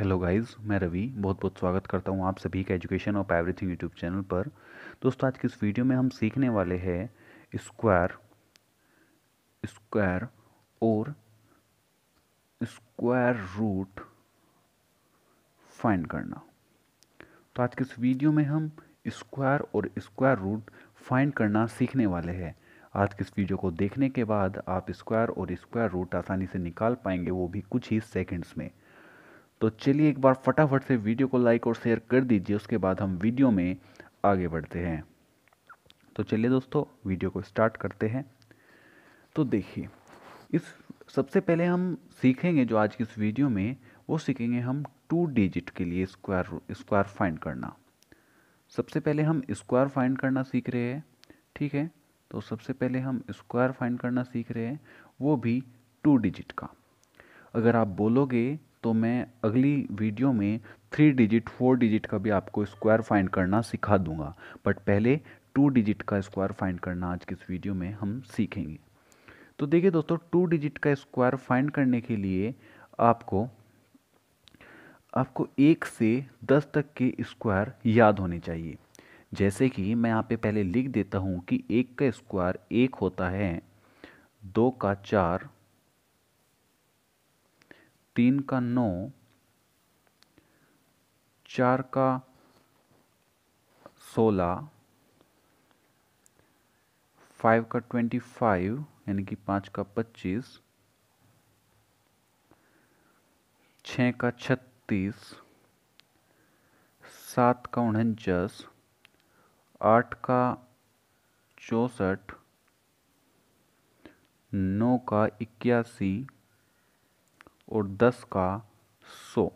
hello guys मैं रवि बहुत बहुत स्वागत करता हूँ आप सभी का education of everything YouTube channel पर दोस्तों आज की इस वीडियो में हम सीखने वाले हैं स्क्वायर स्क्वायर और स्क्वायर रूट फाइंड करना तो आज की इस वीडियो में हम स्क्वायर और स्क्वायर रूट फाइंड करना सीखने वाले हैं आज इस वीडियो को देखने के बाद आप स्क्वायर और स्क्वायर रूट आसानी से निकाल पाएंगे वो भी कुछ ही सेकेंड्स में तो चलिए एक बार फटाफट से वीडियो को लाइक और शेयर कर दीजिए उसके बाद हम वीडियो में आगे बढ़ते हैं तो चलिए दोस्तों वीडियो को स्टार्ट करते हैं तो देखिए इस सबसे पहले हम सीखेंगे जो आज की इस वीडियो में वो सीखेंगे हम टू डिजिट के लिए स्क्वायर स्क्वायर फाइंड करना सबसे पहले हम स्क्वायर फाइंड करना सीख रहे हैं ठीक है तो सबसे पहले हम स्क्वायर फाइंड करना सीख रहे हैं वो भी टू डिजिट का अगर आप बोलोगे तो मैं अगली वीडियो में थ्री डिजिट फोर डिजिट का भी आपको स्क्वायर फाइंड करना सिखा दूंगा बट पहले टू डिजिट का स्क्वायर फाइंड करना आज की इस वीडियो में हम सीखेंगे तो देखिए दोस्तों टू डिजिट का स्क्वायर फाइंड करने के लिए आपको आपको एक से दस तक के स्क्वायर याद होने चाहिए जैसे कि मैं यहाँ पे पहले लिख देता हूँ कि एक का स्क्वायर एक होता है दो का चार तीन का नौ चार का सोलह फाइव का ट्वेंटी फाइव यानी कि पाँच का पच्चीस छः का छत्तीस सात का उनचास आठ का चौंसठ नौ का इक्यासी और दस का सौ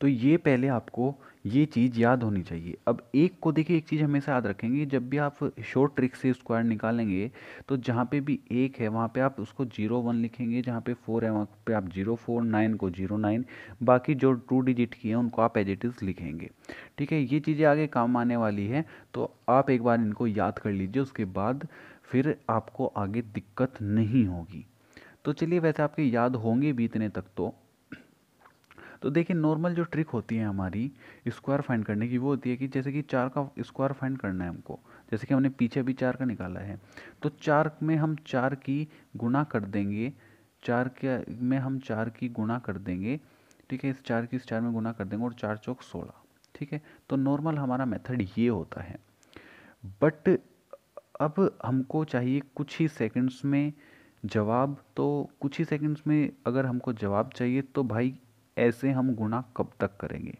तो ये पहले आपको ये चीज़ याद होनी चाहिए अब एक को देखिए एक चीज़ हमेशा याद रखेंगे जब भी आप शॉर्ट ट्रिक से स्क्वायर निकालेंगे तो जहाँ पे भी एक है वहाँ पे आप उसको जीरो वन लिखेंगे जहाँ पे फोर है वहाँ पे आप जीरो फोर नाइन को जीरो नाइन बाकी जो टू डिजिट की हैं उनको आप एजिटिव लिखेंगे ठीक है ये चीज़ें आगे काम आने वाली है तो आप एक बार इनको याद कर लीजिए उसके बाद फिर आपको आगे दिक्कत नहीं होगी तो चलिए वैसे आपके याद होंगे बीतने तक तो तो देखिए नॉर्मल जो ट्रिक होती है हमारी स्क्वायर फाइंड करने की वो होती है कि जैसे कि चार का स्क्वायर फाइंड करना है हमको जैसे कि हमने पीछे भी चार का निकाला है तो चार में हम चार की गुणा कर देंगे चार के में हम चार की गुणा कर देंगे ठीक है इस चार की इस चार में गुणा कर देंगे और चार चौक सोलह ठीक है तो नॉर्मल हमारा मेथड ये होता है बट अब हमको चाहिए कुछ ही सेकंड्स में जवाब तो कुछ ही सेकंड्स में अगर हमको जवाब चाहिए तो भाई ऐसे हम गुणा कब तक करेंगे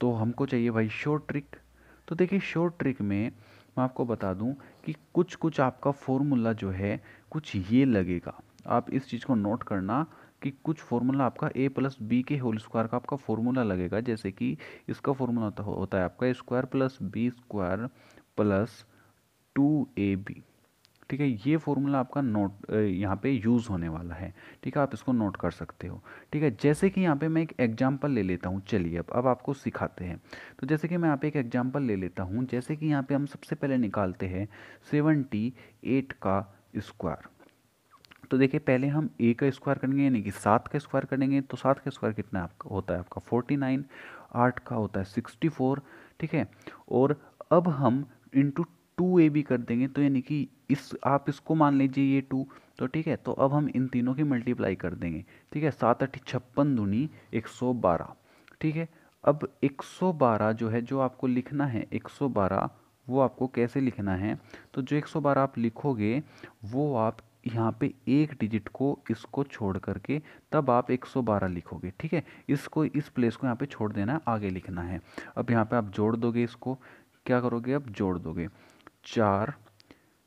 तो हमको चाहिए भाई शॉर्ट ट्रिक तो देखिए शॉर्ट ट्रिक में मैं आपको बता दूं कि कुछ कुछ आपका फॉर्मूला जो है कुछ ये लगेगा आप इस चीज़ को नोट करना कि कुछ फॉर्मूला आपका ए प्लस बी के होल स्क्वायर का आपका फॉर्मूला लगेगा जैसे कि इसका फॉर्मूला होता है आपका square plus B square plus two A B ठीक है ये फॉर्मूला आपका नोट यहाँ पे यूज़ होने वाला है ठीक है आप इसको नोट कर सकते हो ठीक है जैसे कि यहाँ पे मैं एक एग्जांपल ले लेता हूँ चलिए अब अब आपको सिखाते हैं तो जैसे कि मैं यहाँ पे एक एग्जांपल ले लेता हूँ जैसे कि यहाँ पे हम सबसे पहले निकालते हैं सेवनटी एट का स्क्वायर तो देखिए पहले हम ए का स्क्वायर करेंगे यानी कि सात का स्क्वायर करेंगे तो सात का स्क्वायर कितना आपका होता है आपका फोर्टी नाइन आठ का होता है सिक्सटी फोर ठीक है और अब हम इंटू टू ए भी कर देंगे तो यानी कि इस आप इसको मान लीजिए ये टू तो ठीक है तो अब हम इन तीनों की मल्टीप्लाई कर देंगे ठीक है सात अठी छप्पन दूनी एक सौ बारह ठीक है अब एक सौ बारह जो है जो आपको लिखना है एक सौ बारह वो आपको कैसे लिखना है तो जो एक सौ बारह आप लिखोगे वो आप यहाँ पे एक डिजिट को इसको छोड़ करके तब आप 112 लिखोगे ठीक है इसको इस प्लेस को यहाँ पे छोड़ देना है आगे लिखना है अब यहाँ पे आप जोड़ दोगे इसको क्या करोगे अब जोड़ दोगे चार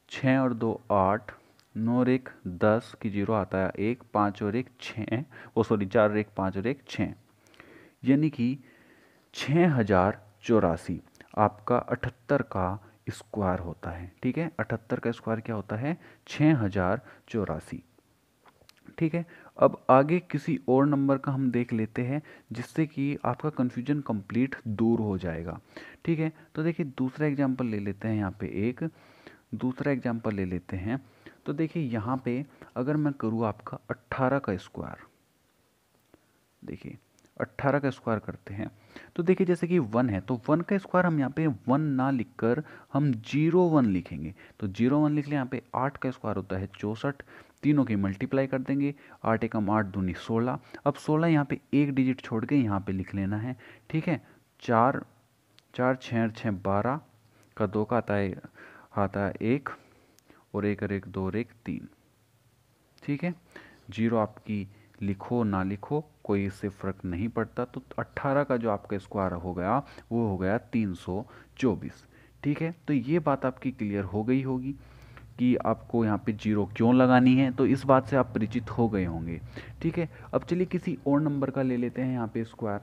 छः और दो आठ नौ और एक दस की जीरो आता है एक पाँच और एक छः वो सॉरी चार और एक पाँच और एक छः यानी कि छः हज़ार चौरासी आपका अठहत्तर का स्क्वायर होता है ठीक है अठहत्तर का स्क्वायर क्या होता है छः हज़ार चौरासी ठीक है अब आगे किसी और नंबर का हम देख लेते हैं जिससे कि आपका कन्फ्यूजन कंप्लीट दूर हो जाएगा ठीक है तो देखिए दूसरा एग्जाम्पल ले लेते हैं यहाँ पे एक दूसरा एग्जाम्पल ले लेते हैं तो देखिए यहाँ पे अगर मैं करूँ आपका अट्ठारह का स्क्वायर देखिए अट्ठारह का स्क्वायर करते हैं तो देखिए जैसे कि वन है तो वन का स्क्वायर हम यहाँ पे वन ना लिखकर हम जीरो वन लिखेंगे तो जीरो वन लिख लें यहाँ पे आठ का स्क्वायर होता है चौंसठ तीनों के मल्टीप्लाई कर देंगे आठ एकम आठ दूनी सोलह अब सोलह यहाँ पे एक डिजिट छोड़ के यहाँ पे लिख लेना है ठीक है चार चार छः छः बारह का दो का आता है आता है एक और एक और एक दो और एक तीन ठीक है जीरो आपकी लिखो ना लिखो कोई इससे फ़र्क नहीं पड़ता तो अट्ठारह का जो आपका स्क्वायर हो गया वो हो गया चौबीस ठीक है तो ये बात आपकी क्लियर हो गई होगी कि आपको यहाँ पे जीरो क्यों लगानी है तो इस बात से आप परिचित हो गए होंगे ठीक है अब चलिए किसी और नंबर का ले लेते हैं यहाँ पे स्क्वायर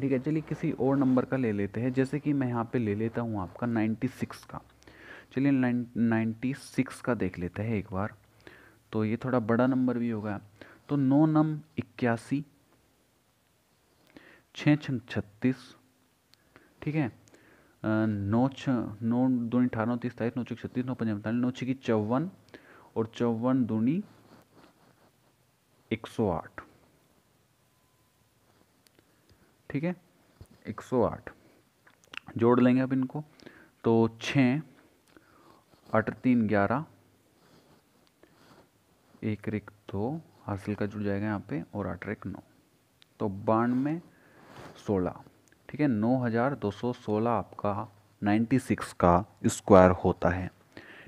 ठीक है चलिए किसी और नंबर का ले लेते हैं जैसे कि मैं यहाँ पे ले लेता हूँ आपका 96 का चलिए 96 का देख लेते हैं एक बार तो ये थोड़ा बड़ा नंबर भी होगा तो नौ नम इक्यासी छः छत्तीस ठीक है नौ छः नौ दूनी अठारह नौ तीस सताईस नौ छः छत्तीस नौ पंजा पैंतालीस नौ की चौवन और चौवन दूनी एक सौ आठ ठीक है एक सौ आठ जोड़ लेंगे अब इनको तो छः अठ तीन ग्यारह एक रिक दो हासिल का जुड़ जाएगा यहाँ पे और अठ रिक नौ तो बानवे सोलह ठीक है 9216 आपका 96 का स्क्वायर होता है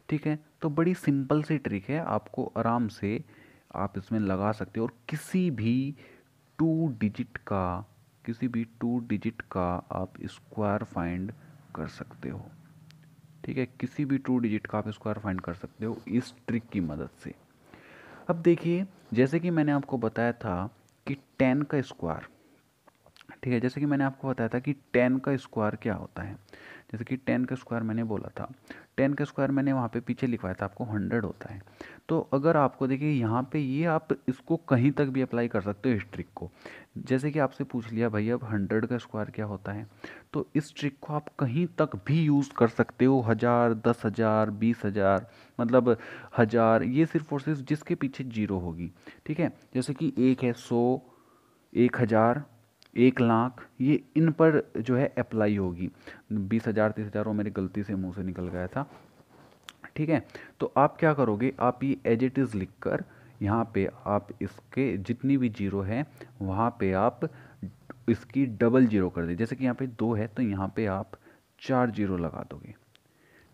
ठीक है तो बड़ी सिंपल सी ट्रिक है आपको आराम से आप इसमें लगा सकते हो और किसी भी टू डिजिट का किसी भी टू डिजिट का आप स्क्वायर फाइंड कर सकते हो ठीक है किसी भी टू डिजिट का आप स्क्वायर फाइंड कर सकते हो इस ट्रिक की मदद से अब देखिए जैसे कि मैंने आपको बताया था कि टेन का स्क्वायर ठीक है जैसे कि मैंने आपको बताया था कि टेन का स्क्वायर क्या होता है जैसे कि टेन का स्क्वायर मैंने बोला था टेन का स्क्वायर मैंने वहाँ पे पीछे लिखवाया था आपको हंड्रेड होता है तो अगर आपको देखिए यहाँ पे ये आप इसको कहीं तक भी अप्लाई कर सकते हो इस ट्रिक को जैसे कि आपसे पूछ लिया भाई अब हंड्रेड का स्क्वायर क्या होता है तो इस ट्रिक को आप कहीं तक भी यूज़ कर सकते हो हज़ार दस हज़ार बीस हज़ार मतलब हज़ार ये सिर्फ और सिर्फ जिसके पीछे जीरो होगी ठीक है जैसे कि एक है सौ एक हज़ार एक लाख ये इन पर जो है अप्लाई होगी बीस हज़ार तीस हज़ार वो मेरे गलती से मुंह से निकल गया था ठीक है तो आप क्या करोगे आप ये एज इट इज़ लिख कर यहाँ पे आप इसके जितनी भी जीरो है वहाँ पे आप इसकी डबल जीरो कर दें जैसे कि यहाँ पे दो है तो यहाँ पे आप चार जीरो लगा दोगे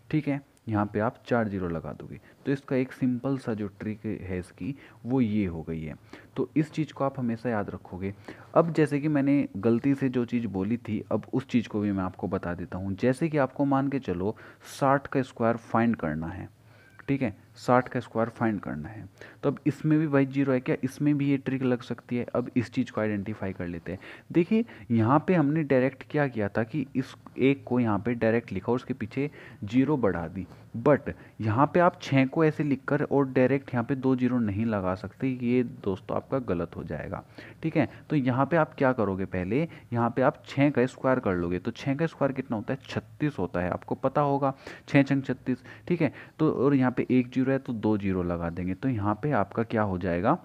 ठीक है यहाँ पे आप चार जीरो लगा दोगे तो इसका एक सिंपल सा जो ट्रिक है इसकी वो ये हो गई है तो इस चीज़ को आप हमेशा याद रखोगे अब जैसे कि मैंने गलती से जो चीज़ बोली थी अब उस चीज़ को भी मैं आपको बता देता हूँ जैसे कि आपको मान के चलो साठ का स्क्वायर फाइंड करना है ठीक है साठ का स्क्वायर फाइंड करना है तो अब इसमें भी वाई जीरो है क्या इसमें भी ये ट्रिक लग सकती है अब इस चीज़ को आइडेंटिफाई कर लेते हैं देखिए यहाँ पे हमने डायरेक्ट क्या किया था कि इस एक को यहाँ पे डायरेक्ट लिखा और उसके पीछे जीरो बढ़ा दी बट यहाँ पे आप छः को ऐसे लिखकर और डायरेक्ट यहाँ पे दो जीरो नहीं लगा सकते ये दोस्तों आपका गलत हो जाएगा ठीक है तो यहाँ पे आप क्या करोगे पहले यहाँ पे आप छः का स्क्वायर कर लोगे तो छः का स्क्वायर कितना होता है छत्तीस होता है आपको पता होगा छः छंग छत्तीस ठीक है तो और यहाँ पे एक जीरो जीरो है तो दो जीरो लगा देंगे तो यहाँ पे आपका क्या हो जाएगा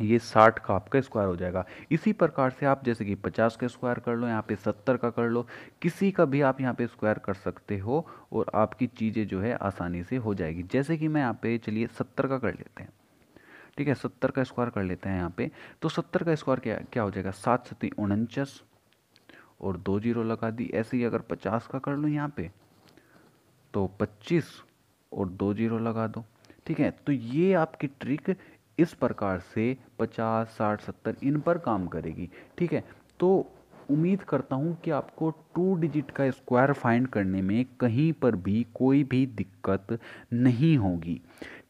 ये साठ का आपका स्क्वायर हो जाएगा इसी प्रकार से आप जैसे कि पचास का स्क्वायर कर लो यहाँ पे सत्तर का कर लो किसी का भी आप यहाँ पे स्क्वायर कर सकते हो और आपकी चीज़ें जो है आसानी से हो जाएगी जैसे कि मैं यहाँ पे चलिए सत्तर का कर लेते हैं ठीक है सत्तर का स्क्वायर कर लेते हैं यहाँ पे तो सत्तर का स्क्वायर क्या क्या हो जाएगा सात सती उनचास और दो जीरो लगा दी ऐसे ही अगर पचास का कर लो यहाँ पे तो पच्चीस और दो जीरो लगा दो ठीक है तो ये आपकी ट्रिक इस प्रकार से 50, 60, 70 इन पर काम करेगी ठीक है तो उम्मीद करता हूँ कि आपको टू डिजिट का स्क्वायर फाइंड करने में कहीं पर भी कोई भी दिक्कत नहीं होगी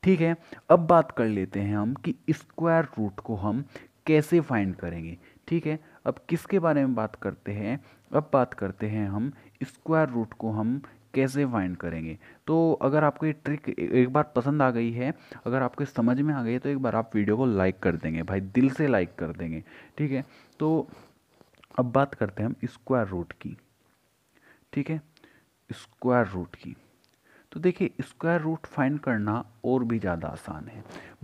ठीक है अब बात कर लेते हैं हम कि स्क्वायर रूट को हम कैसे फाइंड करेंगे ठीक है अब किसके बारे में बात करते हैं अब बात करते हैं हम स्क्वायर रूट को हम कैसे फाइंड करेंगे तो अगर आपको ये ट्रिक एक बार पसंद आ गई है अगर आपको समझ में आ गई है तो एक बार आप वीडियो को लाइक कर देंगे भाई दिल से लाइक कर देंगे ठीक है तो अब बात करते हैं हम स्क्वायर रूट की ठीक है स्क्वायर रूट की तो देखिए स्क्वायर रूट फाइंड करना और भी ज़्यादा आसान है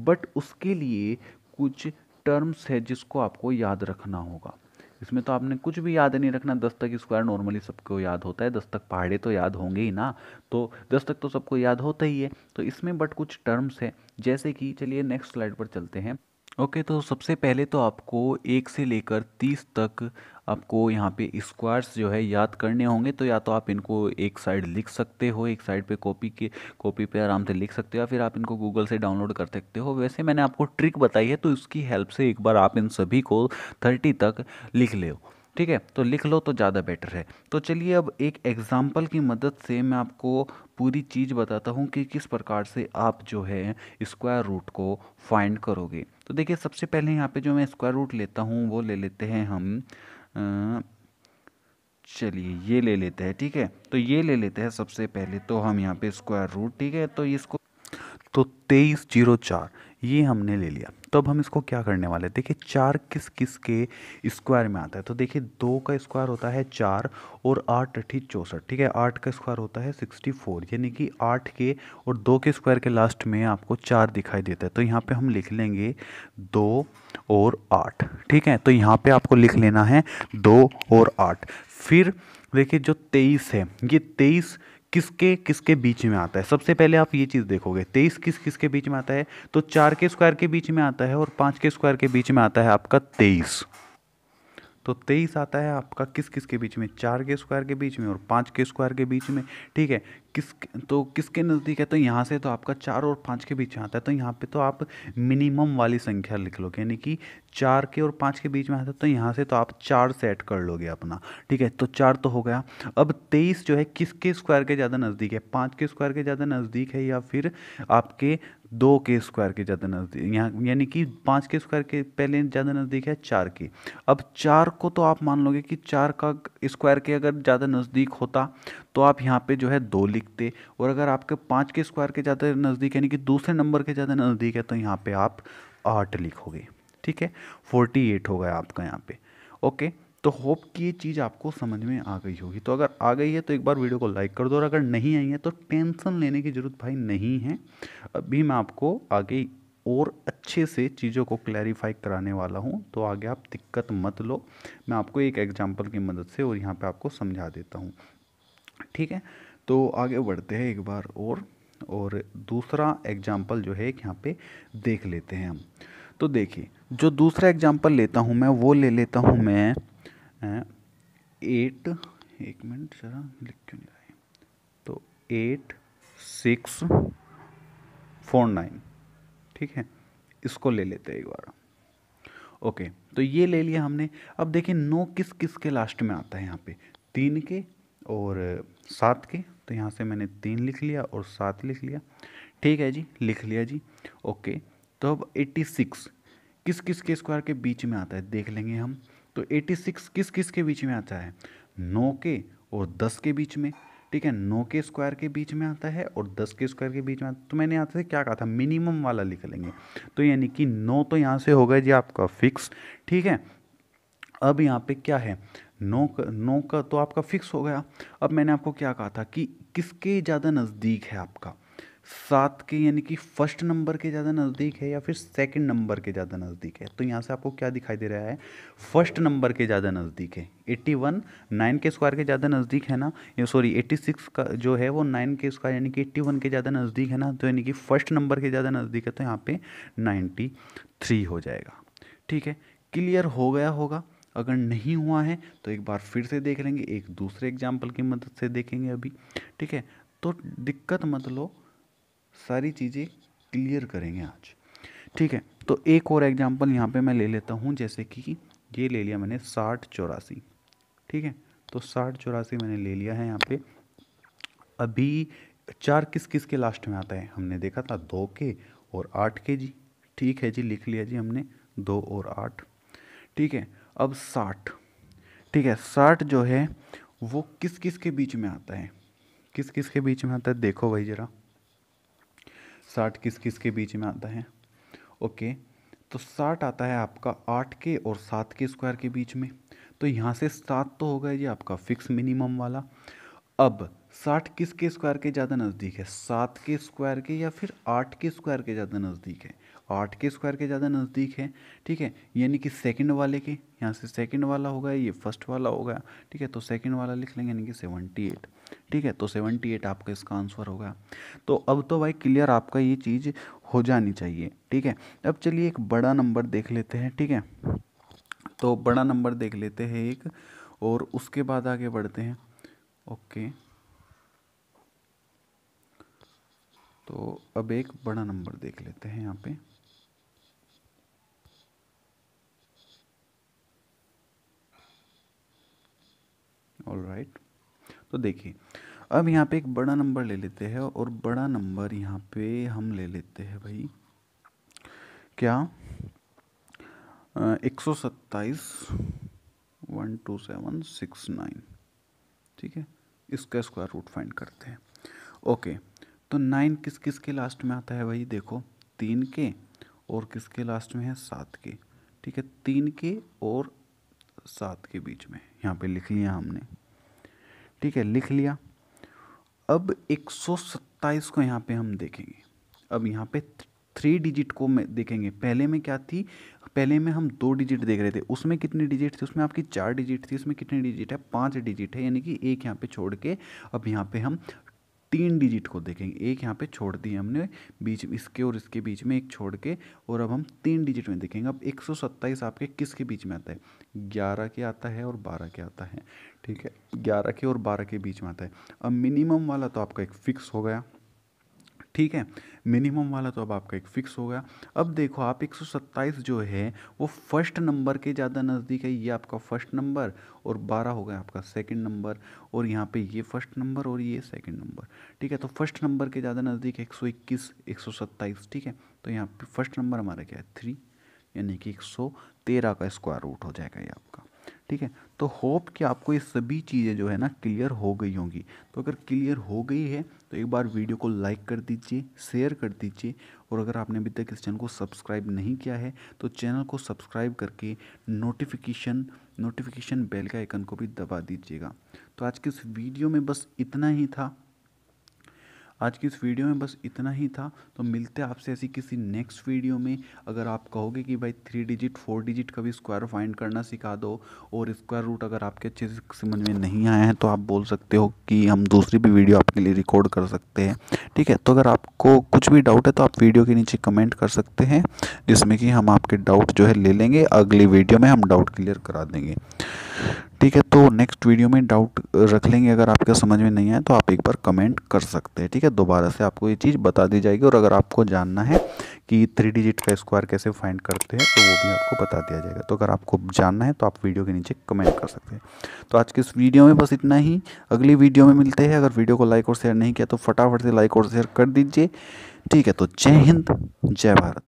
बट उसके लिए कुछ टर्म्स है जिसको आपको याद रखना होगा इसमें तो आपने कुछ भी याद नहीं रखना दस तक स्क्वायर नॉर्मली सबको याद होता है दस तक पहाड़े तो याद होंगे ही ना तो दस तक तो सबको याद होता ही है तो इसमें बट कुछ टर्म्स हैं जैसे कि चलिए नेक्स्ट स्लाइड पर चलते हैं ओके okay, तो सबसे पहले तो आपको एक से लेकर तीस तक आपको यहाँ पे स्क्वायर्स जो है याद करने होंगे तो या तो आप इनको एक साइड लिख सकते हो एक साइड पे कॉपी के कॉपी पे आराम से लिख सकते हो या फिर आप इनको गूगल से डाउनलोड कर सकते हो वैसे मैंने आपको ट्रिक बताई है तो इसकी हेल्प से एक बार आप इन सभी को थर्टी तक लिख ले ठीक है तो लिख लो तो ज़्यादा बेटर है तो चलिए अब एक एग्ज़ाम्पल की मदद से मैं आपको पूरी चीज़ बताता हूँ कि किस प्रकार से आप जो है स्क्वायर रूट को फाइंड करोगे तो देखिए सबसे पहले यहाँ पे जो मैं स्क्वायर रूट लेता हूँ वो ले लेते हैं हम चलिए ये ले लेते हैं ठीक है तो ये ले लेते हैं सबसे पहले तो हम यहाँ पे स्क्वायर रूट ठीक है तो इसको तो तेईस जीरो चार ये हमने ले लिया तो अब हम इसको क्या करने वाले देखिए चार किस किस के स्क्वायर में आता है तो देखिए दो का स्क्वायर होता है चार और आठ अठी चौंसठ ठीक है आठ का स्क्वायर होता है सिक्सटी फोर यानी कि आठ के और दो के स्क्वायर के लास्ट में आपको चार दिखाई देता है तो यहाँ पे हम लिख लेंगे दो और आठ ठीक है तो यहाँ पर आपको लिख लेना है दो और आठ फिर देखिए जो तेईस है ये तेईस किसके किसके बीच में आता है सबसे पहले आप ये चीज़ देखोगे तेईस किस किसके बीच में आता है तो चार के स्क्वायर के बीच में आता है और पाँच के स्क्वायर के बीच में आता है आपका तेईस तो तेईस आता है आपका किस किस के बीच में चार के स्क्वायर के बीच में और पाँच के स्क्वायर के बीच में ठीक है किस तो किसके नज़दीक है तो यहाँ से तो आपका चार और पाँच के बीच में आता है तो यहाँ पे तो आप मिनिमम वाली संख्या लिख लोगे यानी कि चार के और पाँच के बीच में आता है तो यहाँ से तो आप चार सेट कर लोगे अपना ठीक है तो चार तो हो गया अब तेईस जो है किसके स्क्वायर के ज़्यादा नज़दीक है पाँच के स्क्वायर के ज़्यादा नज़दीक है या फिर आपके दो के स्क्वायर के ज़्यादा नज़दीक यहाँ यानी कि पाँच के स्क्वायर के पहले ज़्यादा नज़दीक है चार के अब चार को तो आप मान लोगे कि चार का स्क्वायर के अगर ज़्यादा नज़दीक होता तो आप यहाँ पे जो है दो लिखते और अगर आपके पाँच के स्क्वायर के ज़्यादा नज़दीक यानी कि दूसरे नंबर के ज़्यादा नज़दीक है तो यहाँ पर आप आठ लिखोगे ठीक है फोर्टी एट होगा आपका यहाँ पर ओके तो होप कि ये चीज़ आपको समझ में आ गई होगी तो अगर आ गई है तो एक बार वीडियो को लाइक कर दो और अगर नहीं आई है तो टेंशन लेने की ज़रूरत भाई नहीं है अभी मैं आपको आगे और अच्छे से चीज़ों को क्लैरिफाई कराने वाला हूँ तो आगे आप दिक्कत मत लो मैं आपको एक एग्जाम्पल की मदद से और यहाँ पर आपको समझा देता हूँ ठीक है तो आगे बढ़ते हैं एक बार और और दूसरा एग्जाम्पल जो है यहाँ पे देख लेते हैं हम तो देखिए जो दूसरा एग्जाम्पल लेता हूँ मैं वो ले लेता हूँ मैं एट एक मिनट जरा लिख क्यों नहीं रहा तो एट सिक्स फोर नाइन ठीक है इसको ले लेते हैं एक बार ओके तो ये ले लिया हमने अब देखिए नौ किस किस के लास्ट में आता है यहाँ पे तीन के और सात के तो यहाँ से मैंने तीन लिख लिया और सात लिख लिया ठीक है जी लिख लिया जी ओके तो अब एट्टी सिक्स किस किस के स्क्वायर के बीच में आता है देख लेंगे हम तो 86 किस किस के बीच में आता है नौ के और दस के बीच में ठीक है नौ के स्क्वायर के बीच में आता है और दस के स्क्वायर के बीच में आता है तो मैंने यहाँ से क्या कहा था मिनिमम वाला लिख लेंगे तो यानी कि नौ तो यहाँ से हो गया जी आपका फिक्स ठीक है अब यहाँ पे क्या है नौ का नौ का तो आपका फिक्स हो गया अब मैंने आपको क्या कहा था कि किसके ज़्यादा नज़दीक है आपका सात के यानी कि फर्स्ट नंबर के ज़्यादा नज़दीक है या फिर सेकंड नंबर के ज़्यादा नज़दीक है तो यहाँ से आपको क्या दिखाई दे रहा है फर्स्ट नंबर के ज़्यादा नज़दीक है एट्टी वन नाइन के स्क्वायर के ज़्यादा नज़दीक है ना ये सॉरी एट्टी सिक्स का जो है वो नाइन के स्क्वायर यानी कि एट्टी वन के ज़्यादा नज़दीक है ना तो यानी कि फर्स्ट नंबर के ज़्यादा नज़दीक है तो यहाँ पर नाइन्टी थ्री हो जाएगा ठीक है क्लियर हो गया होगा अगर नहीं हुआ है तो एक बार फिर से देख लेंगे एक दूसरे एग्जाम्पल की मदद से देखेंगे अभी ठीक है तो दिक्कत मत लो सारी चीज़ें क्लियर करेंगे आज ठीक है तो एक और एग्जाम्पल यहाँ पे मैं ले लेता हूँ जैसे कि ये ले लिया मैंने साठ चौरासी ठीक है तो साठ चौरासी मैंने ले लिया है यहाँ पे अभी चार किस किस के लास्ट में आता है हमने देखा था दो के और आठ के जी ठीक है जी लिख लिया जी हमने दो और आठ ठीक है अब साठ ठीक है साठ जो है वो किस किस के बीच में आता है किस किस के बीच में आता है देखो भाई ज़रा साठ किस किस के बीच में आता है ओके तो साठ आता है आपका आठ के और सात के स्क्वायर के बीच में तो यहाँ से सात तो होगा ये आपका फिक्स मिनिमम वाला अब साठ किस के स्क्वायर के ज़्यादा नज़दीक है सात के स्क्वायर के या फिर आठ के स्क्वायर के ज़्यादा नज़दीक है आठ के स्क्वायर के ज़्यादा नज़दीक है ठीक है यानी कि सेकंड वाले के यहाँ से सेकंड वाला होगा ये फर्स्ट वाला होगा ठीक है तो सेकंड वाला लिख लेंगे यानी कि सेवेंटी एट ठीक है तो सेवेंटी एट आपका इसका आंसर होगा तो अब तो भाई क्लियर आपका ये चीज़ हो जानी चाहिए ठीक है अब चलिए एक बड़ा नंबर देख लेते हैं ठीक है तो बड़ा नंबर देख लेते हैं एक और उसके बाद आगे बढ़ते हैं ओके तो अब एक बड़ा नंबर देख लेते हैं यहाँ पे तो देखिए अब यहाँ पे एक बड़ा नंबर ले लेते हैं और बड़ा नंबर यहाँ पे हम ले लेते हैं भाई क्या एक सौ सत्ताईस one two seven six nine ठीक है इसका स्क्वायर रूट फाइंड करते हैं ओके तो नाइन किस किस के लास्ट में आता है भाई देखो तीन के और किसके लास्ट में है सात के ठीक है तीन के और सात के बीच में यहाँ पे लिख लिया हमने ठीक है लिख लिया अब एक को यहाँ पे हम देखेंगे अब यहाँ पे थ्री डिजिट को मैं देखेंगे पहले में क्या थी पहले में हम दो डिजिट देख रहे थे उसमें कितने डिजिट थे उसमें आपकी चार डिजिट थी उसमें कितने डिजिट है पांच डिजिट है यानी कि एक यहाँ पे छोड़ के अब यहाँ पे हम तीन डिजिट को देखेंगे एक यहाँ पे छोड़ दिए हमने बीच इसके और इसके बीच में एक छोड़ के और अब हम तीन डिजिट में देखेंगे अब एक आपके किसके बीच में आता है ग्यारह के आता है और बारह के आता है ठीक है ग्यारह के और बारह के बीच में आता है अब मिनिमम वाला तो आपका एक फ़िक्स हो गया ठीक है मिनिमम वाला तो अब आपका एक फ़िक्स हो गया अब देखो आप 127 जो है वो फर्स्ट नंबर के ज़्यादा नज़दीक है ये आपका फर्स्ट नंबर और 12 हो गया आपका सेकंड नंबर और यहाँ पे ये फर्स्ट नंबर और ये सेकंड नंबर ठीक है तो फर्स्ट नंबर के ज़्यादा नज़दीक एक सौ इक्कीस एक सौ सत्ताईस ठीक है तो यहाँ पर फर्स्ट नंबर हमारा क्या है थ्री यानी कि एक सौ तेरह का स्क्वायर रूट हो जाएगा ये आपका ठीक है तो होप कि आपको ये सभी चीज़ें जो है ना क्लियर हो गई होंगी तो अगर क्लियर हो गई है तो एक बार वीडियो को लाइक कर दीजिए शेयर कर दीजिए और अगर आपने अभी तक इस चैनल को सब्सक्राइब नहीं किया है तो चैनल को सब्सक्राइब करके नोटिफिकेशन नोटिफिकेशन बेल का आइकन को भी दबा दीजिएगा तो आज के इस वीडियो में बस इतना ही था आज की इस वीडियो में बस इतना ही था तो मिलते हैं आपसे ऐसी किसी नेक्स्ट वीडियो में अगर आप कहोगे कि भाई थ्री डिजिट फोर डिजिट का भी स्क्वायर फाइंड करना सिखा दो और स्क्वायर रूट अगर आपके अच्छे से समझ में नहीं आया है तो आप बोल सकते हो कि हम दूसरी भी वीडियो आपके लिए रिकॉर्ड कर सकते हैं ठीक है तो अगर आपको कुछ भी डाउट है तो आप वीडियो के नीचे कमेंट कर सकते हैं जिसमें कि हम आपके डाउट जो है ले लेंगे अगली वीडियो में हम डाउट क्लियर करा देंगे ठीक है तो नेक्स्ट वीडियो में डाउट रख लेंगे अगर आपके समझ में नहीं आए तो आप एक बार कमेंट कर सकते हैं ठीक है दोबारा से आपको ये चीज़ बता दी जाएगी और अगर आपको जानना है कि थ्री डिजिट का स्क्वायर कैसे फाइंड करते हैं तो वो भी आपको बता दिया जाएगा तो अगर आपको जानना है तो आप वीडियो के नीचे कमेंट कर सकते हैं तो आज के इस वीडियो में बस इतना ही अगली वीडियो में मिलते हैं अगर वीडियो को लाइक और शेयर नहीं किया तो फटाफट से लाइक और शेयर कर दीजिए ठीक है तो जय हिंद जय भारत